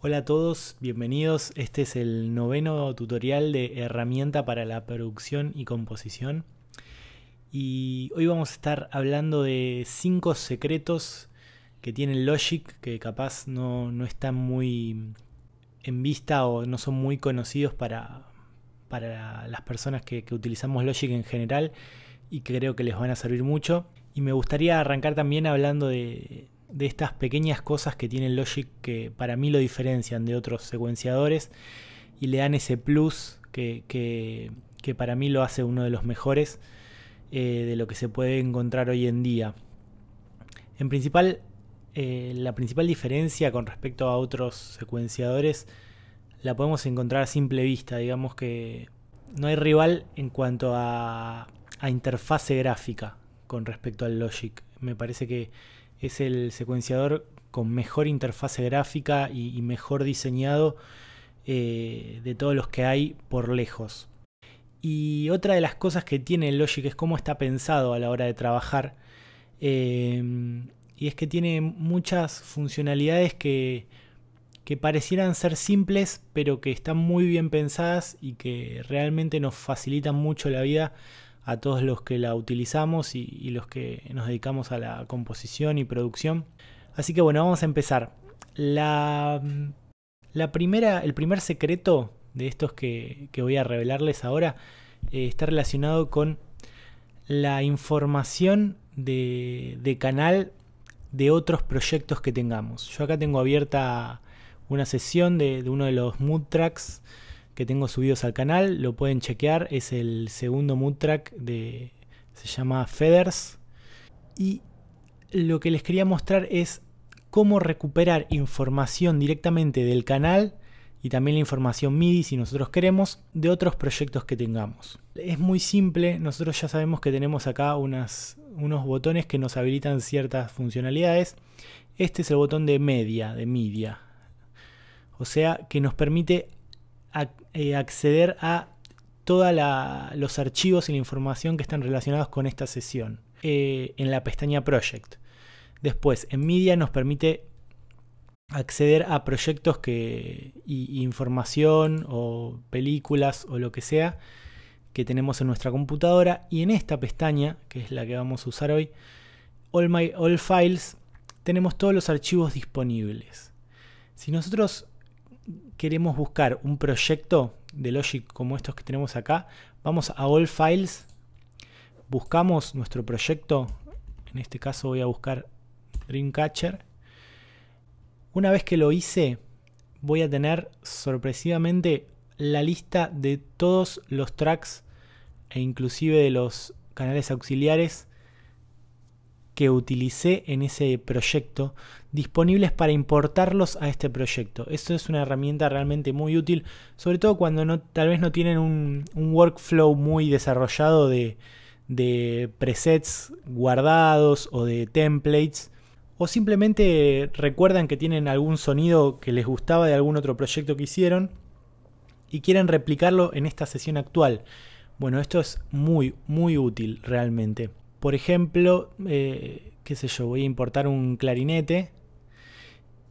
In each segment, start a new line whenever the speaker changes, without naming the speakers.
Hola a todos, bienvenidos. Este es el noveno tutorial de herramienta para la producción y composición. Y hoy vamos a estar hablando de cinco secretos que tiene Logic, que capaz no, están muy en vista o no son muy conocidos para, para las personas que, que utilizamos Logic en general y creo que les van a servir mucho. Y me gustaría arrancar también hablando de, de estas pequeñas cosas que tiene Logic que para mí lo diferencian de otros secuenciadores y le dan ese plus que, para mí lo hace uno de los mejores eh, de lo que se puede encontrar hoy en día. En principal, eh, la principal diferencia con respecto a otros secuenciadores la podemos encontrar a simple vista, digamos que no hay rival en cuanto a, a interfase gráfica con respecto al Logic. Me parece que es el secuenciador con mejor interfase gráfica y, mejor diseñado eh, de todos los que hay por lejos. Y otra de las cosas que tiene Logic es cómo está pensado a la hora de trabajar. Eh, y es que tiene muchas funcionalidades que, que parecieran ser simples, pero que están muy bien pensadas y que realmente nos facilitan mucho la vida a todos los que la utilizamos y, los que nos dedicamos a la composición y producción. Así que bueno, vamos a empezar. La, primera, el primer secreto de estos que, voy a revelarles ahora eh, está relacionado con la información de, canal de otros proyectos que tengamos. Yo acá tengo abierta una sesión de uno de los mood tracks que tengo subidos al canal, lo pueden chequear, es el segundo mood track de se llama Feathers y lo que les quería mostrar es cómo recuperar información directamente del canal y también la información MIDI si nosotros queremos de otros proyectos que tengamos. Es muy simple, nosotros ya sabemos que tenemos acá unos botones que nos habilitan ciertas funcionalidades. Este es el botón de media, de media. O sea, que nos permite eh, acceder a todos los archivos y la información que están relacionados con esta sesión eh, en la pestaña Project. Después, en Media nos permite acceder a proyectos que, información o películas o lo que sea que tenemos en nuestra computadora. Y en esta pestaña, que es la que vamos a usar hoy, All, My, All Files, tenemos todos los archivos disponibles. Si nosotros queremos buscar un proyecto de Logic como estos que tenemos acá, vamos a All Files, buscamos nuestro proyecto, en este caso voy a buscar Dreamcatcher. Una vez que lo hice, voy a tener sorpresivamente la lista de todos los tracks e inclusive de los canales auxiliares que utilicé en ese proyecto disponibles para importarlos a este proyecto. Esto es una herramienta realmente muy útil, sobre todo cuando no, tal vez no tienen un, workflow muy desarrollado de, presets guardados o de templates o simplemente recuerdan que tienen algún sonido que les gustaba de algún otro proyecto que hicieron y quieren replicarlo en esta sesión actual. Bueno, esto es muy, muy útil realmente. Por ejemplo, eh, qué sé yo, voy a importar un clarinete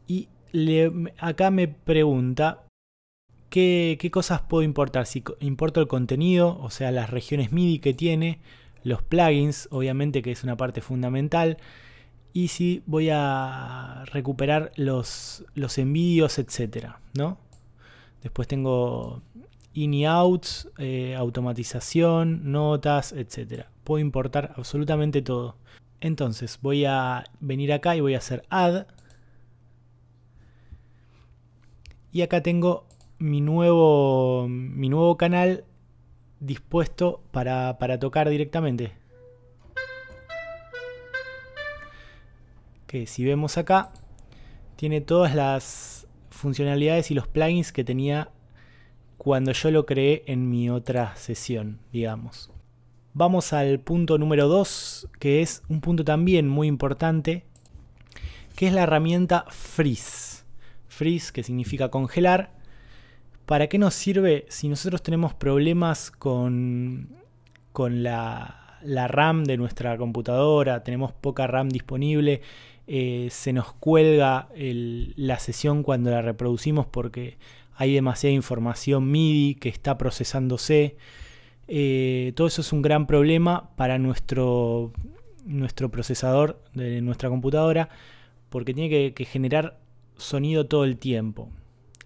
y acá me pregunta qué, cosas puedo importar. Si importo el contenido, o sea, las regiones MIDI que tiene, los plugins, obviamente que es una parte fundamental. Y si voy a recuperar los, los envíos, etcétera, ¿no? Después tengo in y outs, eh, automatización, notas, etc. Puedo importar absolutamente todo. Entonces voy a venir acá y voy a hacer add Y acá tengo mi nuevo, mi nuevo canal dispuesto para, para tocar directamente. Que si vemos acá, tiene todas las funcionalidades y los plugins que tenía cuando yo lo creé en mi otra sesión, digamos. Vamos al punto número 2, que es un punto también muy importante, que es la herramienta Freeze freeze, que significa congelar. ¿Para qué nos sirve si nosotros tenemos problemas con, con la, la RAM de nuestra computadora, tenemos poca RAM disponible, eh, se nos cuelga la sesión cuando la reproducimos porque hay demasiada información MIDI que está procesándose? Eh, todo eso es un gran problema para nuestro, nuestro procesador de nuestra computadora porque tiene que generar sonido todo el tiempo.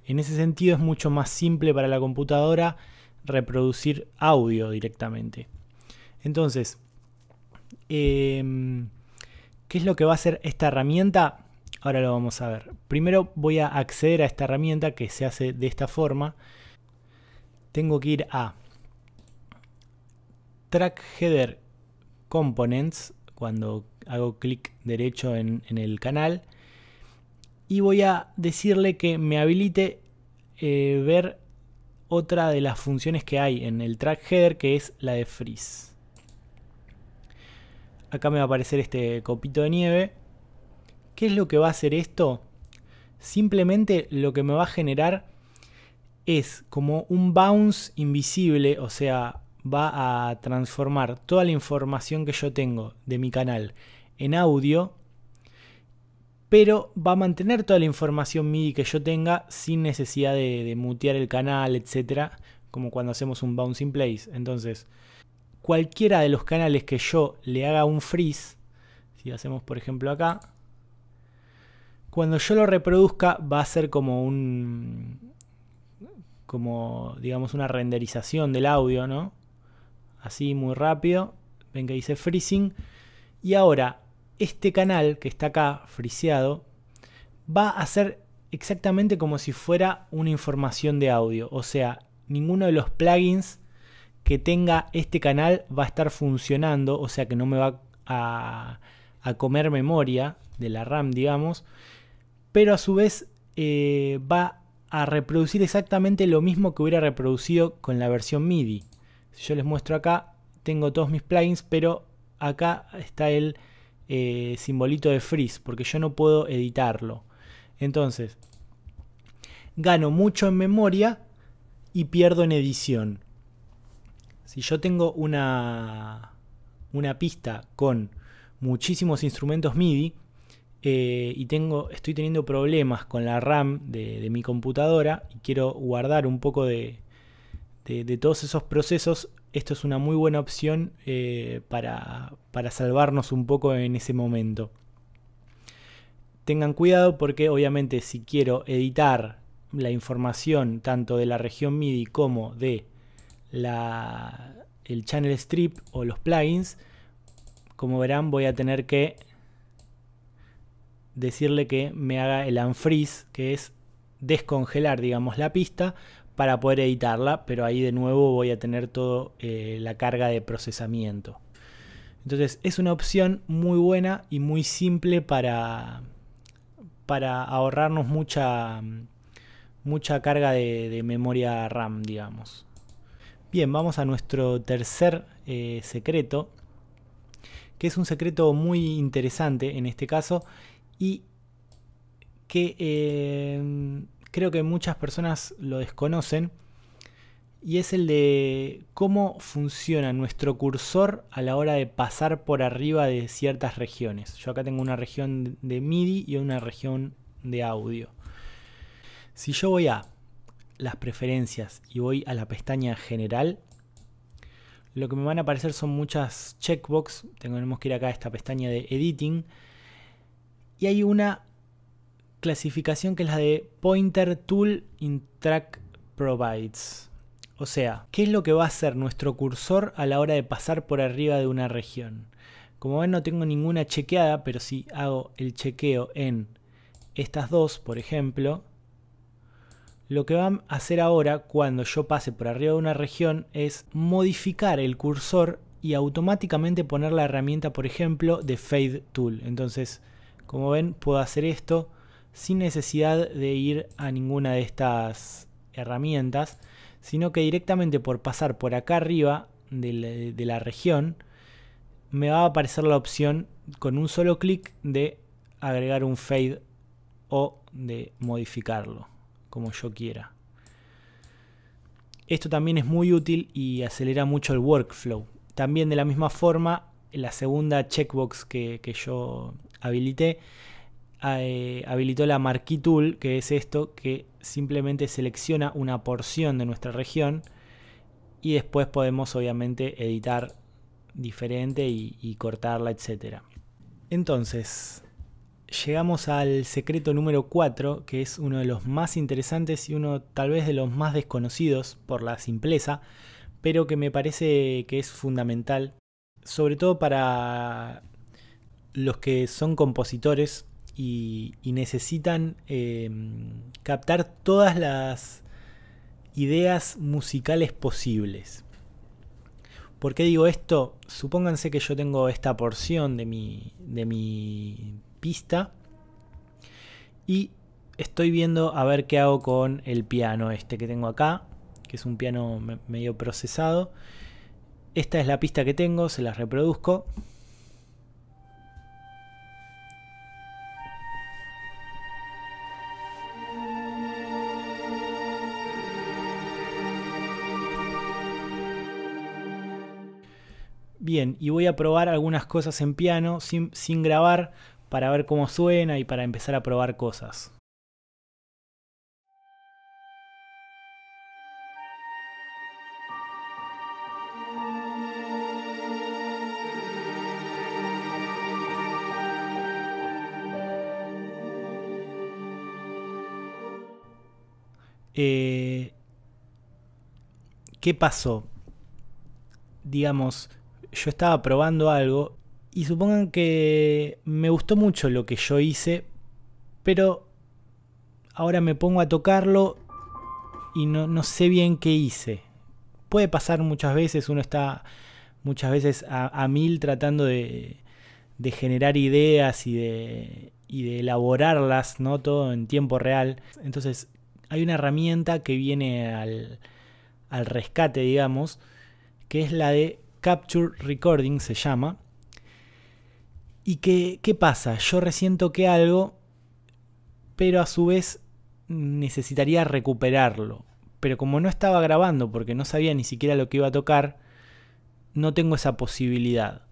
En ese sentido es mucho más simple para la computadora reproducir audio directamente. Entonces, em, ¿qué es lo que va a hacer esta herramienta? Ahora lo vamos a ver. Primero voy a acceder a esta herramienta que se hace de esta forma. Tengo que ir a Track Header Components, cuando hago clic derecho en el canal, y voy a decirle que me habilite eh, ver otra de las funciones que hay en el track header que es la de freeze. Acá me va a aparecer este copito de nieve. ¿Qué es lo que va a hacer esto? Simplemente lo que me va a generar es como un bounce invisible, o sea, va a transformar toda la información que yo tengo de mi canal en audio pero va a mantener toda la información MIDI que yo tenga sin necesidad de, mutear el canal, etcétera, como cuando hacemos un bouncing place. Entonces, cualquiera de los canales que yo le haga un freeze, si hacemos por ejemplo acá, cuando yo lo reproduzca va a ser como un como digamos una renderización del audio, ¿no? Así muy rápido. Ven que dice freezing. Y ahora este canal que está acá friseado va a ser exactamente como si fuera una información de audio. O sea, ninguno de los plugins que tenga este canal va a estar funcionando, o sea que no me va a, comer memoria de la RAM, digamos, pero a su vez eh, va a reproducir exactamente lo mismo que hubiera reproducido con la versión MIDI. Si yo les muestro acá, tengo todos mis plugins, pero acá está el eh, simbolito de freeze, porque yo no puedo editarlo. Entonces, gano mucho en memoria y pierdo en edición. Si yo tengo una, una pista con muchísimos instrumentos MIDI eh, y tengo, estoy teniendo problemas con la RAM de, mi computadora y quiero guardar un poco de todos esos procesos, esto es una muy buena opción eh, para, para salvarnos un poco en ese momento. Tengan cuidado porque obviamente si quiero editar la información tanto de la región MIDI como de la, el channel strip o los plugins, como verán voy a tener que decirle que me haga el unfreeze, que es descongelar digamos la pista para poder editarla, pero ahí de nuevo voy a tener toda eh, la carga de procesamiento. Entonces es una opción muy buena y muy simple para, para ahorrarnos mucha, mucha carga de, memoria RAM, digamos. Bien, vamos a nuestro tercer eh, secreto, que es un secreto muy interesante en este caso y que eh, creo que muchas personas lo desconocen, y es el de cómo funciona nuestro cursor a la hora de pasar por arriba de ciertas regiones. Yo acá tengo una región de MIDI y una región de audio. Si yo voy a las preferencias y voy a la pestaña general, lo que me van a aparecer son muchas checkbox. Tenemos que ir acá a esta pestaña de editing. Y hay una clasificación que es la de Pointer Tool in Track Provides. O sea, ¿qué es lo que va a hacer nuestro cursor a la hora de pasar por arriba de una región? Como ven no tengo ninguna chequeada, pero si hago el chequeo en estas dos, por ejemplo, lo que va a hacer ahora cuando yo pase por arriba de una región es modificar el cursor y automáticamente poner la herramienta, por ejemplo, de Fade Tool. Entonces, como ven, puedo hacer esto, sin necesidad de ir a ninguna de estas herramientas, sino que directamente por pasar por acá arriba de la, región, me va a aparecer la opción con un solo clic de agregar un fade o de modificarlo como yo quiera. Esto también es muy útil y acelera mucho el workflow. También de la misma forma, la segunda checkbox que yo habilité eh, habilitó la Marquee Tool, que es esto, que simplemente selecciona una porción de nuestra región y después podemos obviamente editar diferente y, y cortarla, etc. Entonces, llegamos al secreto número 4, que es uno de los más interesantes y uno tal vez de los más desconocidos por la simpleza, pero que me parece que es fundamental, sobre todo para los que son compositores y, necesitan em, captar todas las ideas musicales posibles. ¿Por qué digo esto? Supónganse que yo tengo esta porción de mi, de mi pista y estoy viendo a ver qué hago con el piano este que tengo acá, que es un piano medio procesado. Esta es la pista que tengo, se la reproduzco. y voy a probar algunas cosas en piano sin, sin grabar para ver cómo suena y para empezar a probar cosas. Eh, ¿Qué pasó? Digamos, yo estaba probando algo y supongan que me gustó mucho lo que yo hice, pero ahora me pongo a tocarlo y no, sé bien qué hice. Puede pasar muchas veces, uno está muchas veces a, mil tratando de, generar ideas y de, elaborarlas, ¿no? Todo en tiempo real. Entonces, hay una herramienta que viene al, al rescate, digamos, que es la de Capture Recording se llama. ¿Y qué pasa? Yo resiento que algo, pero a su vez necesitaría recuperarlo. Pero como no estaba grabando porque no sabía ni siquiera lo que iba a tocar, no tengo esa posibilidad.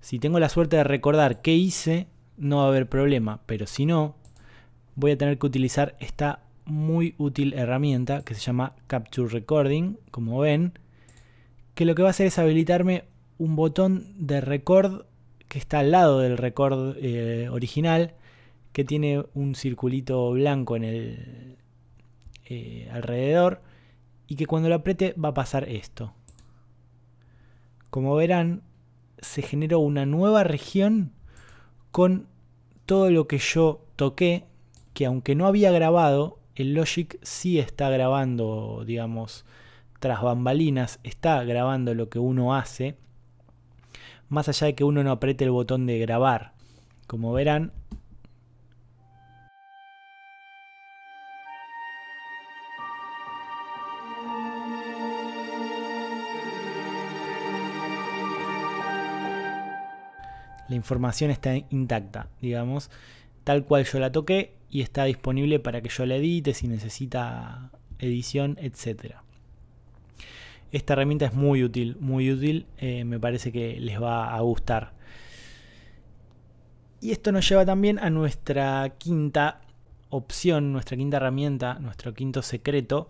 Si tengo la suerte de recordar qué hice, no va a haber problema. Pero si no, voy a tener que utilizar esta muy útil herramienta que se llama Capture Recording, como ven que lo que va a hacer es habilitarme un botón de record que está al lado del record eh, original, que tiene un circulito blanco en el eh, alrededor, y que cuando lo apriete va a pasar esto. Como verán, se generó una nueva región con todo lo que yo toqué, que aunque no había grabado, el Logic sí está grabando, digamos, tras bambalinas está grabando lo que uno hace, más allá de que uno no apriete el botón de grabar. Como verán, la información está intacta, digamos, tal cual yo la toqué y está disponible para que yo la edite si necesita edición, etcétera. Esta herramienta es muy útil, muy útil, eh, me parece que les va a gustar. Y esto nos lleva también a nuestra quinta opción, nuestra quinta herramienta, nuestro quinto secreto,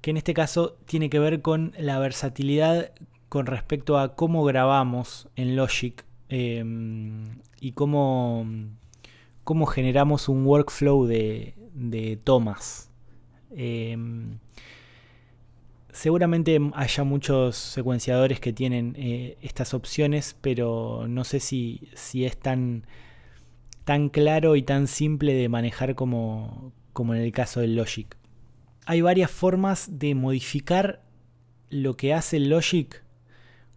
que en este caso tiene que ver con la versatilidad con respecto a cómo grabamos en Logic em, y cómo, cómo, generamos un workflow de, tomas. Em, seguramente haya muchos secuenciadores que tienen eh, estas opciones, pero no sé si, es tan, tan, claro y tan simple de manejar como, en el caso del Logic. Hay varias formas de modificar lo que hace el Logic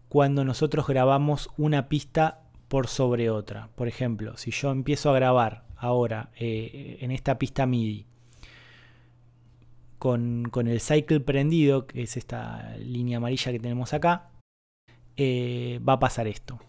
cuando nosotros grabamos una pista por sobre otra. Por ejemplo, si yo empiezo a grabar ahora eh, en esta pista MIDI, con, con el cycle prendido, que es esta línea amarilla que tenemos acá, eh, va a pasar esto.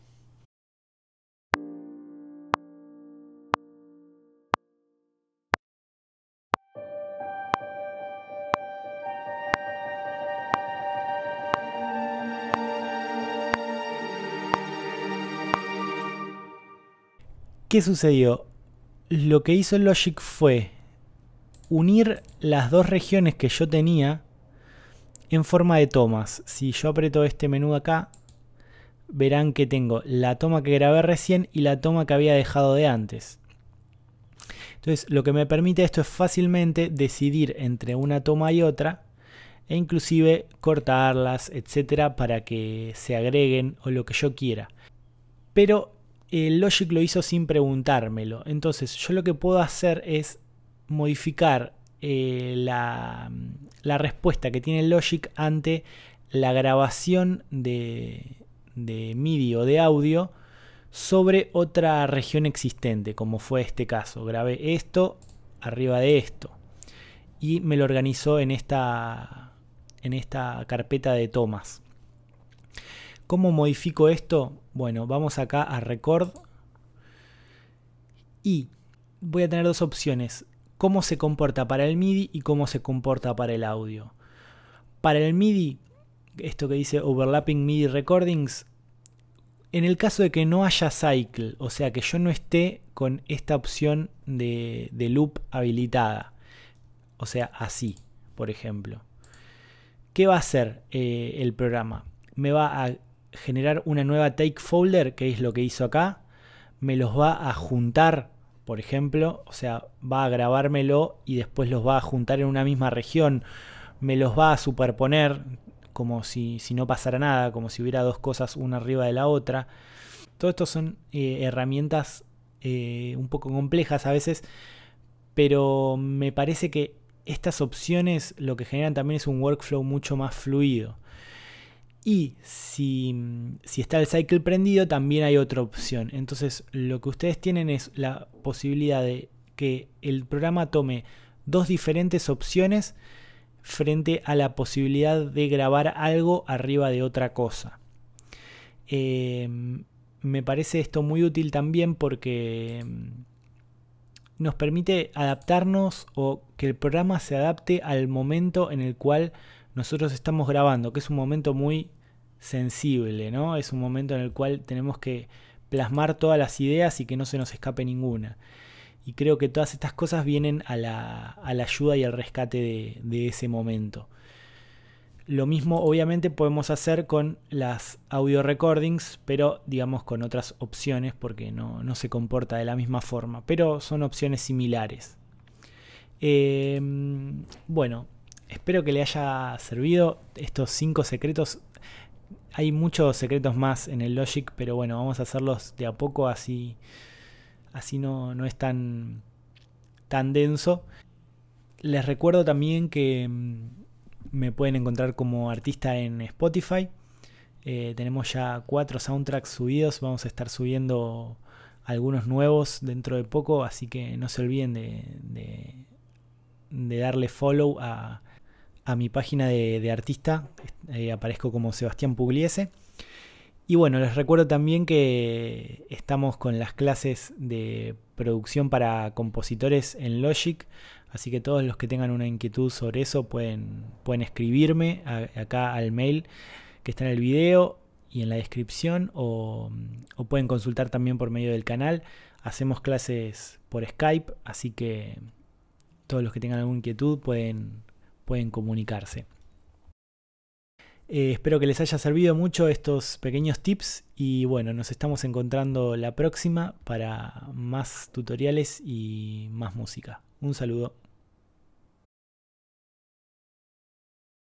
¿Qué sucedió? Lo que hizo Logic fue unir las dos regiones que yo tenía en forma de tomas. Si yo aprieto este menú acá, verán que tengo la toma que grabé recién y la toma que había dejado de antes. Entonces lo que me permite esto es fácilmente decidir entre una toma y otra e inclusive cortarlas, etcétera, para que se agreguen o lo que yo quiera. Pero el eh, Logic lo hizo sin preguntármelo. Entonces yo lo que puedo hacer es modificar eh, la, respuesta que tiene Logic ante la grabación de, de o de audio sobre otra región existente, como fue este caso. Grabé esto arriba de esto y me lo organizó en esta, en esta carpeta de tomas. ¿Cómo modifico esto? Bueno, vamos acá a Record y voy a tener dos opciones cómo se comporta para el MIDI y cómo se comporta para el audio. Para el MIDI, esto que dice Overlapping MIDI Recordings, en el caso de que no haya cycle, o sea que yo no esté con esta opción de, loop habilitada, o sea, así, por ejemplo, ¿qué va a hacer eh, el programa? Me va a generar una nueva take folder, que es lo que hizo acá, me los va a juntar por ejemplo, o sea, va a grabármelo y después los va a juntar en una misma región, me los va a superponer como si, no pasara nada, como si hubiera dos cosas una arriba de la otra. Todo esto son eh, herramientas eh, un poco complejas a veces, pero me parece que estas opciones lo que generan también es un workflow mucho más fluido. Y si, está el cycle prendido, también hay otra opción. Entonces, lo que ustedes tienen es la posibilidad de que el programa tome dos diferentes opciones frente a la posibilidad de grabar algo arriba de otra cosa. Em, me parece esto muy útil también porque em, nos permite adaptarnos o que el programa se adapte al momento en el cual nosotros estamos grabando, que es un momento muy sensible, ¿no? Es un momento en el cual tenemos que plasmar todas las ideas y que no se nos escape ninguna. Y creo que todas estas cosas vienen a la, ayuda y al rescate de, ese momento. Lo mismo obviamente podemos hacer con las audio recordings, pero digamos con otras opciones porque no, se comporta de la misma forma, pero son opciones similares. Em, bueno, espero que le haya servido estos cinco secretos hay muchos secretos más en el Logic, pero bueno, vamos a hacerlos de a poco, así, así no, no es tan, tan denso. Les recuerdo también que mm, me pueden encontrar como artista en Spotify. Eh, tenemos ya cuatro soundtracks subidos, vamos a estar subiendo algunos nuevos dentro de poco, así que no se olviden de darle follow a, a mi página de, artista, eh, aparezco como Sebastián Pugliese. Y bueno, les recuerdo también que estamos con las clases de producción para compositores en Logic, así que todos los que tengan una inquietud sobre eso pueden, pueden escribirme acá al mail que está en el video y en la descripción o pueden consultar también por medio del canal. Hacemos clases por Skype, así que todos los que tengan alguna inquietud pueden pueden comunicarse. Eh, espero que les haya servido mucho estos pequeños tips y bueno, nos estamos encontrando la próxima para más tutoriales y más música. Un saludo.